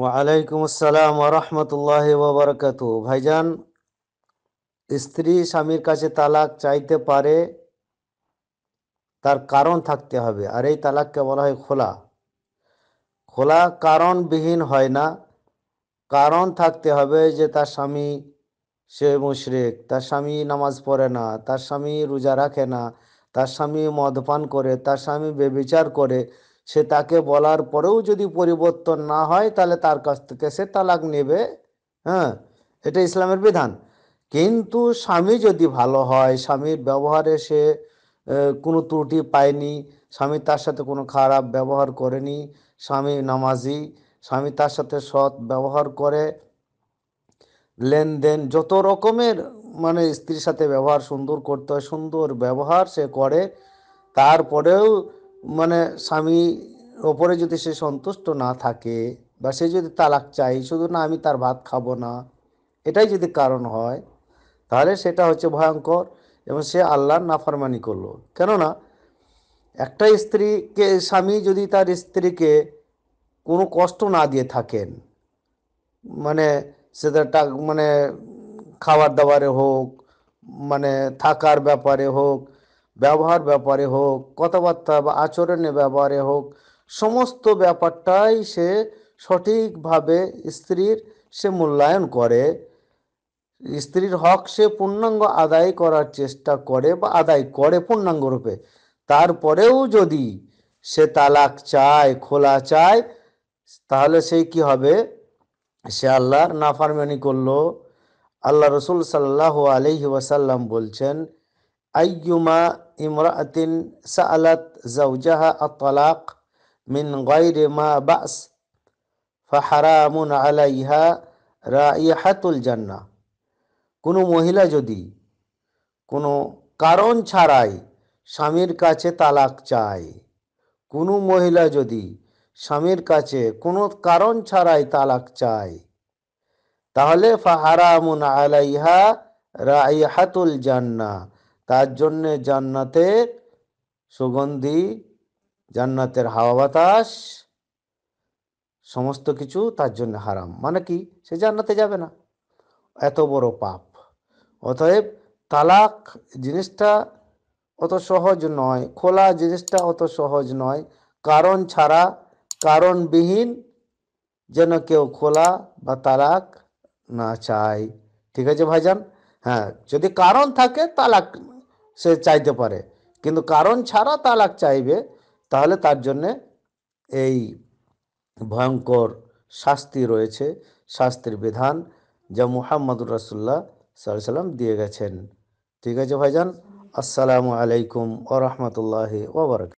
ওয়ালাইকুম আসসালাম রহমতুল্লাহ ওবরাকাত ভাইজান স্ত্রী স্বামীর কাছে তালাক চাইতে পারে তার কারণ থাকতে হবে আর এই তালাককে বলা হয় খোলা খোলা কারণবিহীন হয় না কারণ থাকতে হবে যে তার স্বামী সে মুশরেক তার স্বামী নামাজ পড়ে না তার স্বামী রোজা রাখে না তার স্বামী মদপান করে তার স্বামী বেবিচার করে সে তাকে বলার পরেও যদি পরিবর্তন না হয় তাহলে তার কাছ থেকে সে তালাক নেবে হ্যাঁ এটা ইসলামের বিধান কিন্তু স্বামী যদি ভালো হয় স্বামীর ব্যবহারে সে কোনো ত্রুটি পায়নি স্বামী তার সাথে কোনো খারাপ ব্যবহার করেনি স্বামী নামাজি স্বামী তার সাথে সৎ ব্যবহার করে লেনদেন যত রকমের মানে স্ত্রীর সাথে ব্যবহার সুন্দর করতে হয় সুন্দর ব্যবহার সে করে তারপরেও মানে স্বামী ওপরে যদি সে সন্তুষ্ট না থাকে বা সে যদি তালাক চাই শুধু না আমি তার ভাত খাবো না এটাই যদি কারণ হয় তাহলে সেটা হচ্ছে ভয়ঙ্কর এবং সে আল্লাহর নাফরমানি করলো কেননা একটা স্ত্রীকে স্বামী যদি তার স্ত্রীকে কোনো কষ্ট না দিয়ে থাকেন মানে তার মানে খাবার দাবারে হোক মানে থাকার ব্যাপারে হোক ব্যবহার ব্যাপারে হোক কথাবার্তা বা আচরণের ব্যাপারে হোক সমস্ত ব্যাপারটাই সে সঠিকভাবে স্ত্রীর সে মূল্যায়ন করে স্ত্রীর হক সে পূর্ণাঙ্গ আদায় করার চেষ্টা করে বা আদায় করে পূর্ণাঙ্গ রূপে তারপরেও যদি সে তালাক চায় খোলা চায় তাহলে সেই কি হবে সে আল্লাহর নাফারমানি করলো আল্লাহ রসুল সাল্লাহ আলহি ওয়াসাল্লাম বলছেন আইয়ুমা ইমরাতিন সালাত জাউজাহা আতলাক মিন গাইরে মা বাস ফাহারামুন আলাইহা রাইহাতুল জান্না কোনো মহিলা যদি কোনো কারণ ছাড়াই স্বামীর কাছে তালাক চায় কোনো মহিলা যদি স্বামীর কাছে কোনো কারণ ছাড়াই তালাক চায় তাহলে ফাহারামুন আলাইহা রাইহাতুল জান্না তার জন্যে জান্নাতের সুগন্ধি জান্নাতের হাওয়া বাতাস সমস্ত কিছু তার জন্য হারাম মানে কি সে জান্নাতে যাবে না এত বড় পাপ অতএব তালাক জিনিসটা অত সহজ নয় খোলা জিনিসটা অত সহজ নয় কারণ ছাড়া কারণবিহীন যেন কেউ খোলা বা তালাক না চায় ঠিক আছে ভাইজান হ্যাঁ যদি কারণ থাকে তালাক সে চাইতে পারে কিন্তু কারণ ছাড়া তালাক চাইবে তাহলে তার জন্যে এই ভয়ঙ্কর শাস্তি রয়েছে শাস্তির বিধান যা মুহাম্মদুর রাসুল্লাহ সাল সাল্লাম দিয়ে গেছেন ঠিক আছে ভাইজান আসসালামু আলাইকুম ও রহমতুল্লাহ ওবরাক